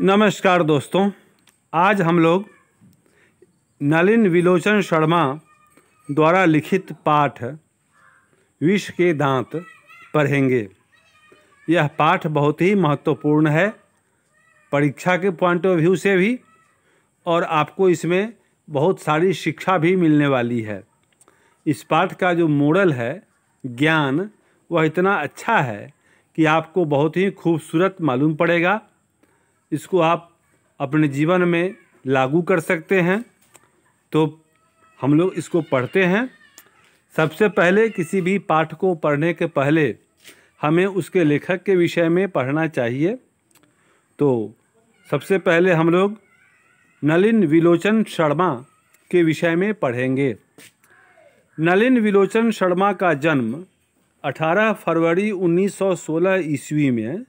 नमस्कार दोस्तों आज हम लोग नलिन विलोचन शर्मा द्वारा लिखित पाठ विष के दांत पढ़ेंगे यह पाठ बहुत ही महत्वपूर्ण है परीक्षा के पॉइंट ऑफ व्यू से भी और आपको इसमें बहुत सारी शिक्षा भी मिलने वाली है इस पाठ का जो मॉडल है ज्ञान वह इतना अच्छा है कि आपको बहुत ही खूबसूरत मालूम पड़ेगा इसको आप अपने जीवन में लागू कर सकते हैं तो हम लोग इसको पढ़ते हैं सबसे पहले किसी भी पाठ को पढ़ने के पहले हमें उसके लेखक के विषय में पढ़ना चाहिए तो सबसे पहले हम लोग नलिन विलोचन शर्मा के विषय में पढ़ेंगे नलिन विलोचन शर्मा का जन्म 18 फरवरी 1916 ईस्वी में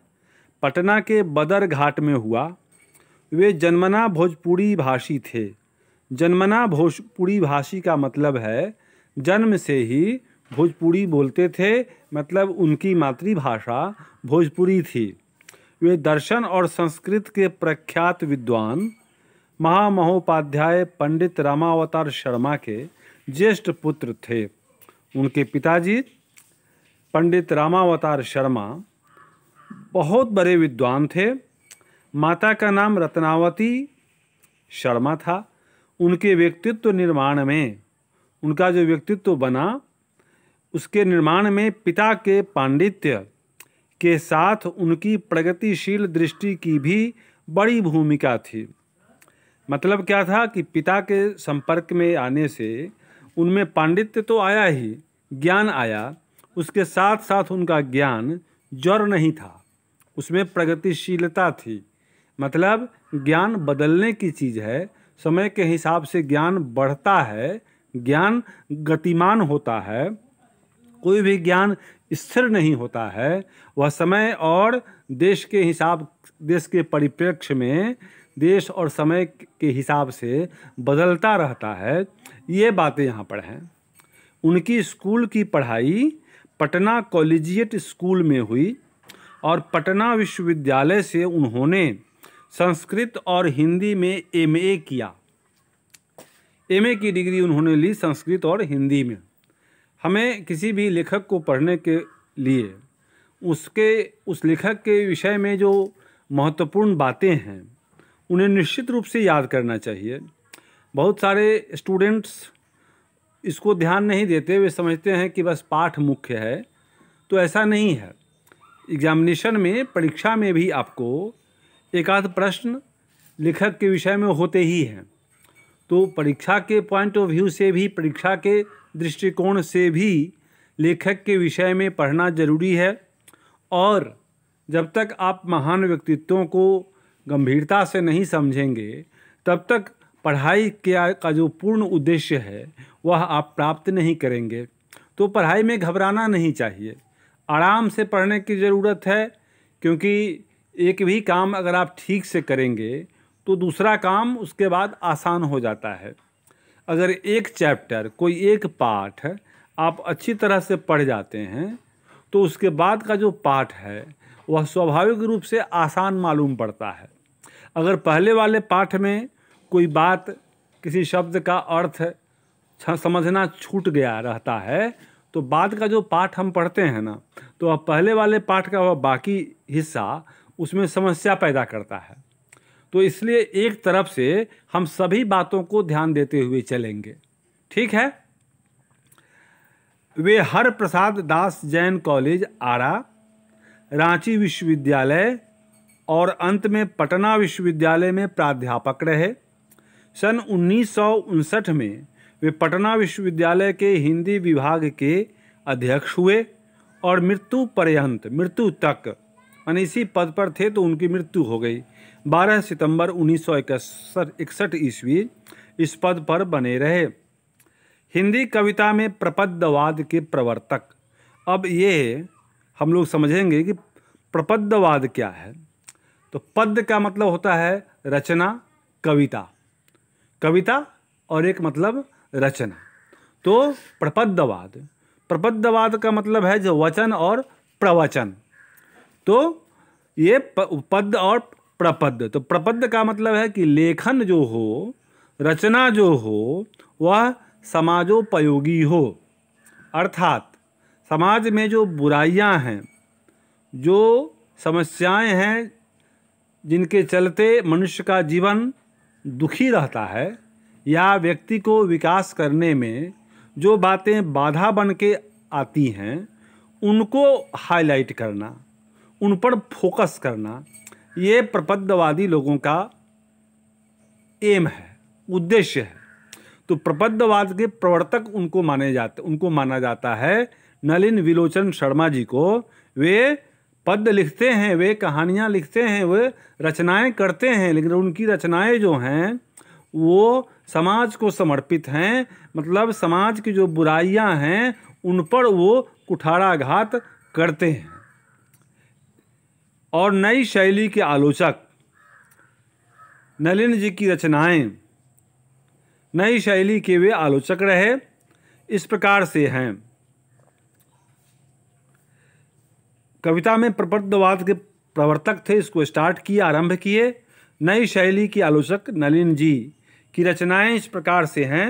पटना के बदर घाट में हुआ वे जन्मना भोजपुरी भाषी थे जन्मना भोजपुरी भाषी का मतलब है जन्म से ही भोजपुरी बोलते थे मतलब उनकी मातृभाषा भोजपुरी थी वे दर्शन और संस्कृत के प्रख्यात विद्वान महामहोपाध्याय पंडित रामावतार शर्मा के ज्येष्ठ पुत्र थे उनके पिताजी पंडित रामावतार शर्मा बहुत बड़े विद्वान थे माता का नाम रत्नावती शर्मा था उनके व्यक्तित्व निर्माण में उनका जो व्यक्तित्व बना उसके निर्माण में पिता के पांडित्य के साथ उनकी प्रगतिशील दृष्टि की भी बड़ी भूमिका थी मतलब क्या था कि पिता के संपर्क में आने से उनमें पांडित्य तो आया ही ज्ञान आया उसके साथ साथ उनका ज्ञान जर नहीं था उसमें प्रगतिशीलता थी मतलब ज्ञान बदलने की चीज़ है समय के हिसाब से ज्ञान बढ़ता है ज्ञान गतिमान होता है कोई भी ज्ञान स्थिर नहीं होता है वह समय और देश के हिसाब देश के परिप्रेक्ष्य में देश और समय के हिसाब से बदलता रहता है ये बातें यहाँ पर हैं उनकी स्कूल की पढ़ाई पटना कॉलेजिएट स्कूल में हुई और पटना विश्वविद्यालय से उन्होंने संस्कृत और हिंदी में एमए किया एमए की डिग्री उन्होंने ली संस्कृत और हिंदी में हमें किसी भी लेखक को पढ़ने के लिए उसके उस लेखक के विषय में जो महत्वपूर्ण बातें हैं उन्हें निश्चित रूप से याद करना चाहिए बहुत सारे स्टूडेंट्स इसको ध्यान नहीं देते वे समझते हैं कि बस पाठ मुख्य है तो ऐसा नहीं है एग्जामिनेशन में परीक्षा में भी आपको एकाध प्रश्न लेखक के विषय में होते ही हैं तो परीक्षा के पॉइंट ऑफ व्यू से भी परीक्षा के दृष्टिकोण से भी लेखक के विषय में पढ़ना जरूरी है और जब तक आप महान व्यक्तित्वों को गंभीरता से नहीं समझेंगे तब तक पढ़ाई के का जो पूर्ण उद्देश्य है वह आप प्राप्त नहीं करेंगे तो पढ़ाई में घबराना नहीं चाहिए आराम से पढ़ने की ज़रूरत है क्योंकि एक भी काम अगर आप ठीक से करेंगे तो दूसरा काम उसके बाद आसान हो जाता है अगर एक चैप्टर कोई एक पाठ आप अच्छी तरह से पढ़ जाते हैं तो उसके बाद का जो पाठ है वह स्वाभाविक रूप से आसान मालूम पड़ता है अगर पहले वाले पाठ में कोई बात किसी शब्द का अर्थ समझना छूट गया रहता है तो बाद का जो पाठ हम पढ़ते हैं ना तो अब पहले वाले पाठ का वह बाकी हिस्सा उसमें समस्या पैदा करता है तो इसलिए एक तरफ से हम सभी बातों को ध्यान देते हुए चलेंगे ठीक है वे हर प्रसाद दास जैन कॉलेज आरा रांची विश्वविद्यालय और अंत में पटना विश्वविद्यालय में प्राध्यापक रहे सन उन्नीस में वे पटना विश्वविद्यालय के हिंदी विभाग के अध्यक्ष हुए और मृत्यु पर्यंत मृत्यु तक यानी इसी पद पर थे तो उनकी मृत्यु हो गई 12 सितंबर उन्नीस सौ इकसठ ईस्वी इस पद पर बने रहे हिंदी कविता में प्रपद्यवाद के प्रवर्तक अब ये हम लोग समझेंगे कि प्रपद्यवाद क्या है तो पद का मतलब होता है रचना कविता कविता और एक मतलब रचना तो प्रपद्धवाद प्रपद्धवाद का मतलब है जो वचन और प्रवचन तो ये पद और प्रपद्ध तो प्रपद्ध का मतलब है कि लेखन जो हो रचना जो हो वह समाजोपयोगी हो अर्थात समाज में जो बुराइयां हैं जो समस्याएं हैं जिनके चलते मनुष्य का जीवन दुखी रहता है या व्यक्ति को विकास करने में जो बातें बाधा बन के आती हैं उनको हाईलाइट करना उन पर फोकस करना ये प्रपद्धवादी लोगों का एम है उद्देश्य है तो प्रपद्धवाद के प्रवर्तक उनको माने जाते उनको माना जाता है नलिन विलोचन शर्मा जी को वे पद लिखते हैं वे कहानियाँ लिखते हैं वे रचनाएं करते हैं लेकिन उनकी रचनाएं जो हैं वो समाज को समर्पित हैं मतलब समाज की जो बुराइयां हैं उन पर वो कुठाराघात करते हैं और नई शैली के आलोचक नलिन जी की रचनाएं नई शैली के वे आलोचक रहे इस प्रकार से हैं कविता में प्रबद्धवाद के प्रवर्तक थे इसको स्टार्ट किए आरंभ किए नई शैली के आलोचक नलिन जी की रचनाएं इस प्रकार से हैं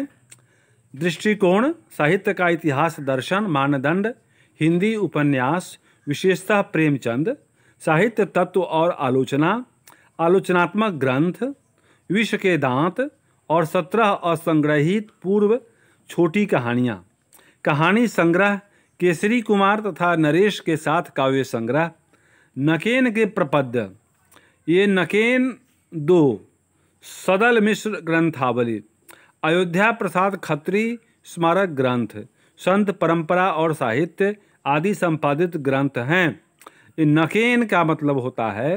दृष्टिकोण साहित्य का इतिहास दर्शन मानदंड हिंदी उपन्यास विशेषतः प्रेमचंद साहित्य तत्व और आलोचना आलोचनात्मक ग्रंथ विश्व के दांत और सत्रह असंग्रहित पूर्व छोटी कहानियाँ कहानी संग्रह केसरी कुमार तथा नरेश के साथ काव्य संग्रह नकेन के प्रपद्य ये नकेन दो सदल मिश्र ग्रंथावली अयोध्या प्रसाद खत्री स्मारक ग्रंथ संत परंपरा और साहित्य आदि संपादित ग्रंथ हैं नकेन का मतलब होता है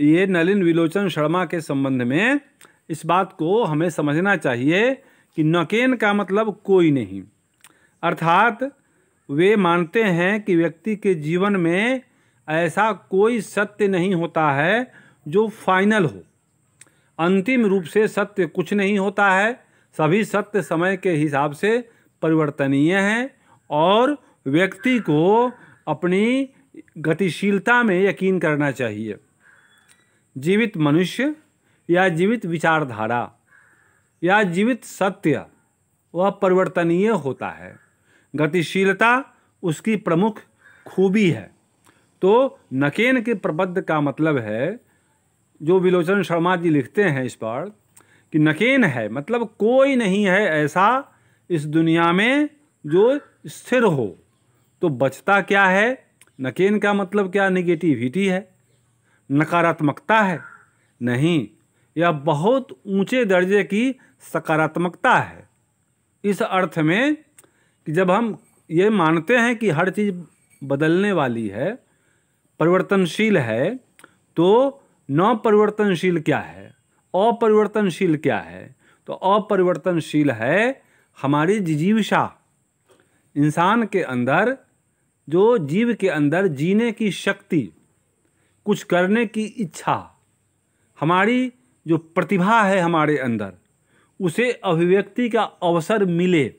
ये नलिन विलोचन शर्मा के संबंध में इस बात को हमें समझना चाहिए कि नकेन का मतलब कोई नहीं अर्थात वे मानते हैं कि व्यक्ति के जीवन में ऐसा कोई सत्य नहीं होता है जो फाइनल हो अंतिम रूप से सत्य कुछ नहीं होता है सभी सत्य समय के हिसाब से परिवर्तनीय हैं और व्यक्ति को अपनी गतिशीलता में यकीन करना चाहिए जीवित मनुष्य या जीवित विचारधारा या जीवित सत्य वह परिवर्तनीय होता है गतिशीलता उसकी प्रमुख खूबी है तो नकेन के प्रबद्ध का मतलब है जो विलोचन शर्मा जी लिखते हैं इस पर कि नकेन है मतलब कोई नहीं है ऐसा इस दुनिया में जो स्थिर हो तो बचता क्या है नकेन का मतलब क्या निगेटिविटी है नकारात्मकता है नहीं यह बहुत ऊंचे दर्जे की सकारात्मकता है इस अर्थ में कि जब हम ये मानते हैं कि हर चीज़ बदलने वाली है परिवर्तनशील है तो न परिवर्तनशील क्या है अपरिवर्तनशील क्या है तो अपरिवर्तनशील है हमारी जिजीविषा इंसान के अंदर जो जीव के अंदर जीने की शक्ति कुछ करने की इच्छा हमारी जो प्रतिभा है हमारे अंदर उसे अभिव्यक्ति का अवसर मिले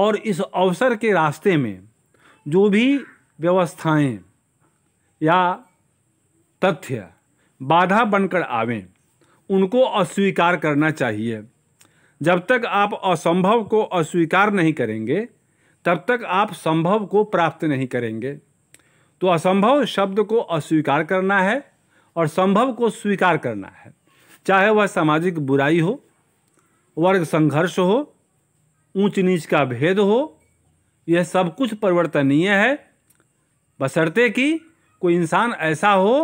और इस अवसर के रास्ते में जो भी व्यवस्थाएं या तथ्य बाधा बनकर आवें उनको अस्वीकार करना चाहिए जब तक आप असंभव को अस्वीकार नहीं करेंगे तब तक आप संभव को प्राप्त नहीं करेंगे तो असंभव शब्द को अस्वीकार करना है और संभव को स्वीकार करना है चाहे वह सामाजिक बुराई हो वर्ग संघर्ष हो ऊंच नीच का भेद हो यह सब कुछ परिवर्तनीय है बशर्ते कि कोई इंसान ऐसा हो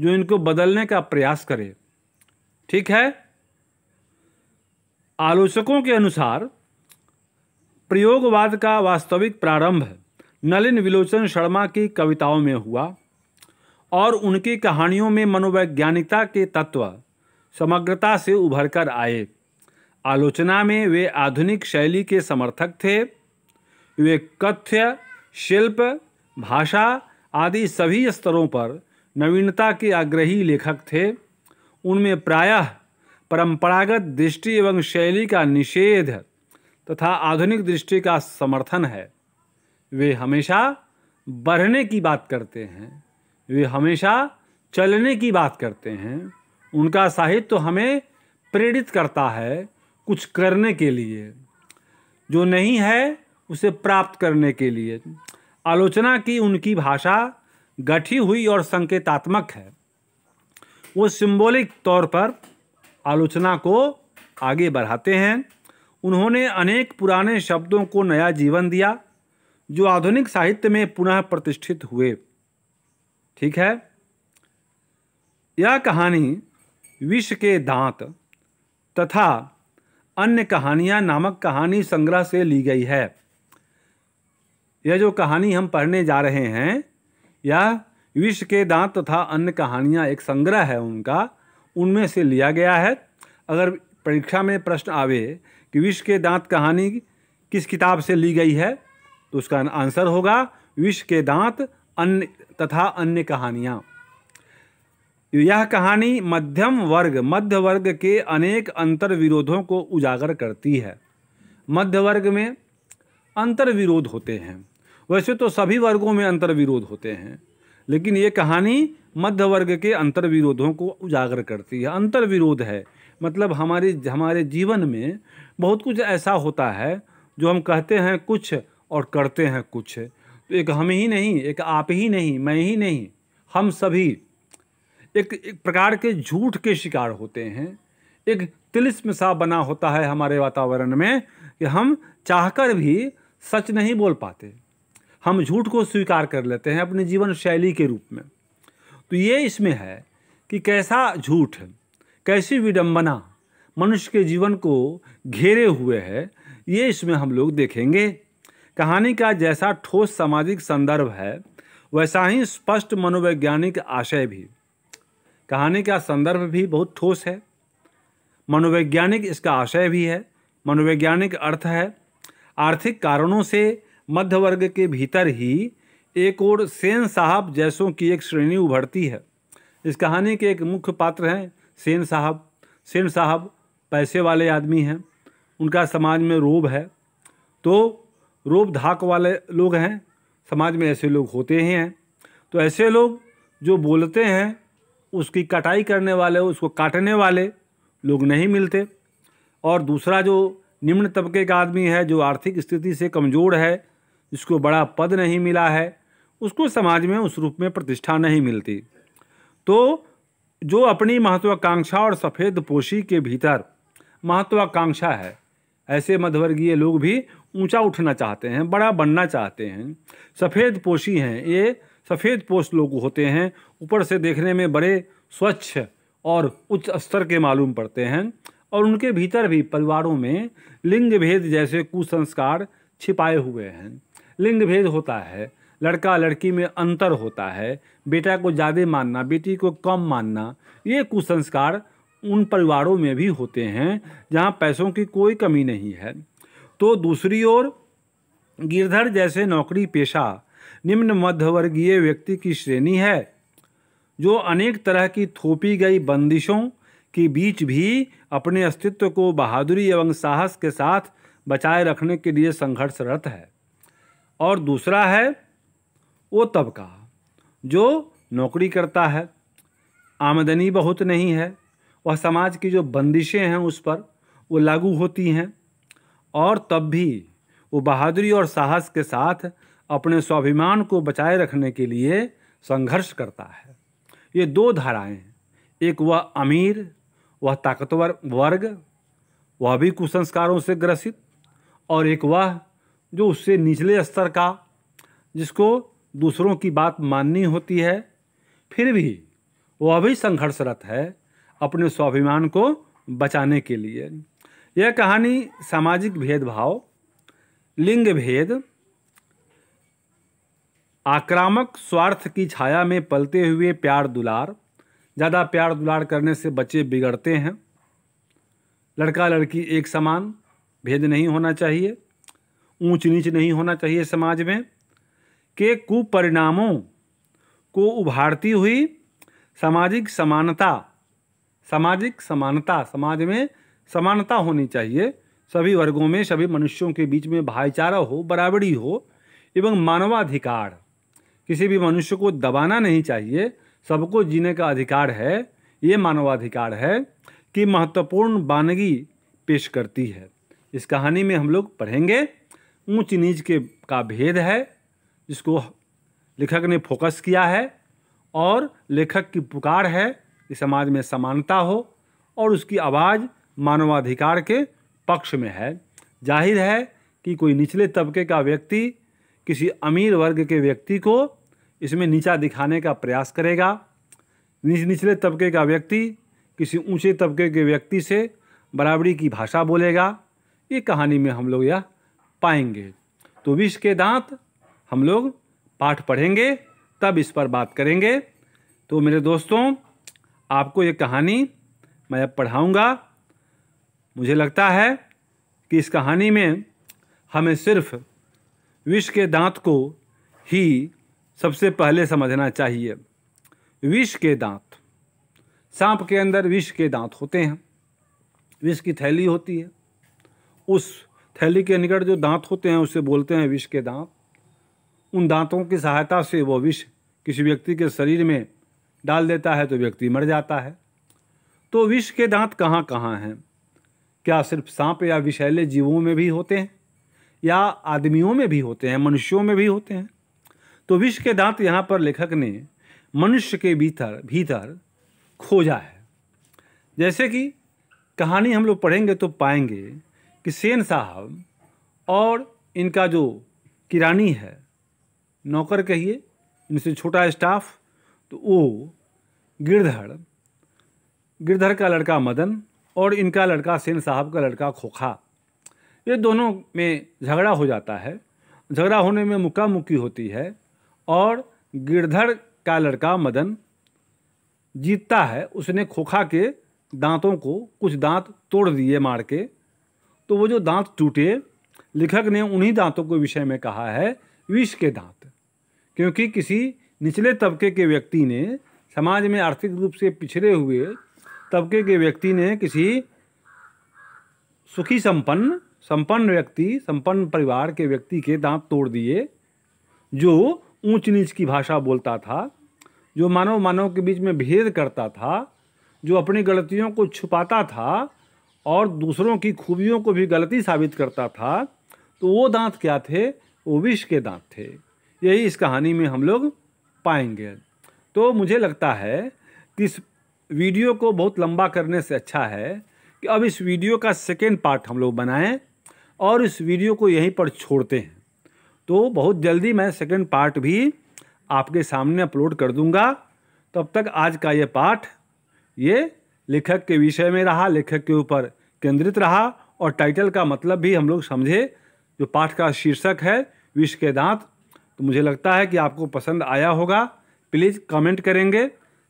जो इनको बदलने का प्रयास करे ठीक है आलोचकों के अनुसार प्रयोगवाद का वास्तविक प्रारंभ नलिन विलोचन शर्मा की कविताओं में हुआ और उनकी कहानियों में मनोवैज्ञानिकता के तत्व समग्रता से उभर कर आए आलोचना में वे आधुनिक शैली के समर्थक थे वे कथ्य शिल्प भाषा आदि सभी स्तरों पर नवीनता के आग्रही लेखक थे उनमें प्रायः परंपरागत दृष्टि एवं शैली का निषेध तथा आधुनिक दृष्टि का समर्थन है वे हमेशा बढ़ने की बात करते हैं वे हमेशा चलने की बात करते हैं उनका साहित्य तो हमें प्रेरित करता है कुछ करने के लिए जो नहीं है उसे प्राप्त करने के लिए आलोचना की उनकी भाषा गठी हुई और संकेतात्मक है वो सिंबॉलिक तौर पर आलोचना को आगे बढ़ाते हैं उन्होंने अनेक पुराने शब्दों को नया जीवन दिया जो आधुनिक साहित्य में पुनः प्रतिष्ठित हुए ठीक है यह कहानी विश्व के दांत तथा अन्य कहानियां नामक कहानी संग्रह से ली गई है यह जो कहानी हम पढ़ने जा रहे हैं यह विश्व के दांत तथा अन्य कहानियाँ एक संग्रह है उनका उनमें से लिया गया है अगर परीक्षा में प्रश्न आवे कि विश्व के दांत कहानी किस किताब से ली गई है तो उसका आंसर होगा विश्व के दांत अन्य तथा अन्य कहानियाँ यह कहानी मध्यम वर्ग मध्य वर्ग के अनेक अंतर्विरोधों को उजागर करती है मध्य वर्ग में अंतर्विरोध होते हैं वैसे तो सभी वर्गों में अंतर्विरोध होते हैं लेकिन ये कहानी मध्य वर्ग के अंतर्विरोधों को उजागर करती है अंतर्विरोध है मतलब हमारे हमारे जीवन में बहुत कुछ ऐसा होता है जो हम कहते हैं कुछ और करते हैं कुछ तो एक हम ही नहीं एक आप ही नहीं मैं ही नहीं हम सभी एक, एक प्रकार के झूठ के शिकार होते हैं एक तिलिस्म सा बना होता है हमारे वातावरण में कि हम चाहकर भी सच नहीं बोल पाते हम झूठ को स्वीकार कर लेते हैं अपने जीवन शैली के रूप में तो ये इसमें है कि कैसा झूठ कैसी विडंबना मनुष्य के जीवन को घेरे हुए है ये इसमें हम लोग देखेंगे कहानी का जैसा ठोस सामाजिक संदर्भ है वैसा ही स्पष्ट मनोवैज्ञानिक आशय भी कहानी का संदर्भ भी बहुत ठोस है मनोवैज्ञानिक इसका आशय भी है मनोवैज्ञानिक अर्थ है आर्थिक कारणों से मध्य वर्ग के भीतर ही एक और सेन साहब जैसों की एक श्रेणी उभरती है इस कहानी के एक मुख्य पात्र हैं सेन साहब सेन साहब पैसे वाले आदमी हैं उनका समाज में रोब है तो रोब धाक वाले लोग हैं समाज में ऐसे लोग होते ही हैं तो ऐसे लोग जो बोलते हैं उसकी कटाई करने वाले उसको काटने वाले लोग नहीं मिलते और दूसरा जो निम्न तबके का आदमी है जो आर्थिक स्थिति से कमज़ोर है जिसको बड़ा पद नहीं मिला है उसको समाज में उस रूप में प्रतिष्ठा नहीं मिलती तो जो अपनी महत्वाकांक्षा और सफ़ेद पोशी के भीतर महत्वाकांक्षा है ऐसे मध्यवर्गीय लोग भी ऊंचा उठना चाहते हैं बड़ा बनना चाहते हैं सफ़ेद पोशी हैं ये सफ़ेद पोष लोग होते हैं ऊपर से देखने में बड़े स्वच्छ और उच्च स्तर के मालूम पड़ते हैं और उनके भीतर भी परिवारों में लिंग भेद जैसे कुसंस्कार छिपाए हुए हैं लिंग भेद होता है लड़का लड़की में अंतर होता है बेटा को ज़्यादा मानना बेटी को कम मानना ये कुसंस्कार उन परिवारों में भी होते हैं जहाँ पैसों की कोई कमी नहीं है तो दूसरी ओर गिरधर जैसे नौकरी पेशा निम्न मध्यवर्गीय व्यक्ति की श्रेणी है जो अनेक तरह की थोपी गई बंदिशों के बीच भी अपने अस्तित्व को बहादुरी एवं साहस के साथ बचाए रखने के लिए संघर्षरत है और दूसरा है वो तबका जो नौकरी करता है आमदनी बहुत नहीं है वह समाज की जो बंदिशें हैं उस पर वो लागू होती हैं और तब भी वो बहादुरी और साहस के साथ अपने स्वाभिमान को बचाए रखने के लिए संघर्ष करता है ये दो धाराएं एक वह अमीर वह ताकतवर वर्ग वह भी कुसंस्कारों से ग्रसित और एक वह जो उससे निचले स्तर का जिसको दूसरों की बात माननी होती है फिर भी वह अभी संघर्षरत है अपने स्वाभिमान को बचाने के लिए यह कहानी सामाजिक भेदभाव लिंग भेद आक्रामक स्वार्थ की छाया में पलते हुए प्यार दुलार ज़्यादा प्यार दुलार करने से बच्चे बिगड़ते हैं लड़का लड़की एक समान भेद नहीं होना चाहिए ऊंच नीच नहीं होना चाहिए समाज में के कुपरिणामों को उभारती हुई सामाजिक समानता सामाजिक समानता समाज में समानता होनी चाहिए सभी वर्गों में सभी मनुष्यों के बीच में भाईचारा हो बराबरी हो एवं मानवाधिकार किसी भी मनुष्य को दबाना नहीं चाहिए सबको जीने का अधिकार है ये मानवाधिकार है कि महत्वपूर्ण बानगी पेश करती है इस कहानी में हम लोग पढ़ेंगे ऊंच नीच के का भेद है जिसको लेखक ने फोकस किया है और लेखक की पुकार है कि समाज में समानता हो और उसकी आवाज़ मानवाधिकार के पक्ष में है जाहिर है कि कोई निचले तबके का व्यक्ति किसी अमीर वर्ग के व्यक्ति को इसमें नीचा दिखाने का प्रयास करेगा निच निचले तबके का व्यक्ति किसी ऊंचे तबके के व्यक्ति से बराबरी की भाषा बोलेगा ये कहानी में हम लोग यह पाएंगे तो विष के दांत हम लोग पाठ पढ़ेंगे तब इस पर बात करेंगे तो मेरे दोस्तों आपको ये कहानी मैं अब पढ़ाऊँगा मुझे लगता है कि इस कहानी में हमें सिर्फ विष के दांत को ही सबसे पहले समझना चाहिए विष के दांत सांप के अंदर विष के दांत होते हैं विष की थैली होती है उस थैली के निकट जो दांत होते हैं उसे बोलते हैं विष के दांत उन दांतों की सहायता से वो विष किसी व्यक्ति के शरीर में डाल देता है तो व्यक्ति मर जाता है तो विष के दांत कहाँ कहाँ हैं क्या सिर्फ सांप या विषैले जीवों में भी होते हैं या आदमियों में भी होते हैं मनुष्यों में भी होते हैं तो विष के दांत यहाँ पर लेखक ने मनुष्य के भीतर भीतर खोजा है जैसे कि कहानी हम लोग पढ़ेंगे तो पाएंगे कि सेन साहब और इनका जो किरानी है नौकर कहिए इनसे छोटा स्टाफ तो वो गिरधर गिरधर का लड़का मदन और इनका लड़का सेन साहब का लड़का खोखा ये दोनों में झगड़ा हो जाता है झगड़ा होने में मुक्का मुक्की होती है और गिरधर का लड़का मदन जीतता है उसने खोखा के दांतों को कुछ दांत तोड़ दिए मार के तो वो जो दांत टूटे लेखक ने उन्हीं दांतों के विषय में कहा है विष के दांत क्योंकि किसी निचले तबके के व्यक्ति ने समाज में आर्थिक रूप से पिछड़े हुए तबके के व्यक्ति ने किसी सुखी संपन्न संपन्न व्यक्ति संपन्न परिवार के व्यक्ति के दांत तोड़ दिए जो ऊंच नीच की भाषा बोलता था जो मानव मानव के बीच में भेद करता था जो अपनी गलतियों को छुपाता था और दूसरों की खूबियों को भी गलती साबित करता था तो वो दांत क्या थे वो विष के दांत थे यही इस कहानी में हम लोग पाएंगे तो मुझे लगता है कि इस वीडियो को बहुत लंबा करने से अच्छा है कि अब इस वीडियो का सेकेंड पार्ट हम लोग बनाएं और इस वीडियो को यहीं पर छोड़ते हैं तो बहुत जल्दी मैं सेकेंड पार्ट भी आपके सामने अपलोड कर दूंगा तब तक आज का ये पाठ ये लेखक के विषय में रहा लेखक के ऊपर केंद्रित रहा और टाइटल का मतलब भी हम लोग समझे जो पाठ का शीर्षक है विष के दांत तो मुझे लगता है कि आपको पसंद आया होगा प्लीज़ कमेंट करेंगे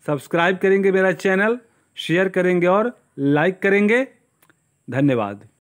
सब्सक्राइब करेंगे मेरा चैनल शेयर करेंगे और लाइक करेंगे धन्यवाद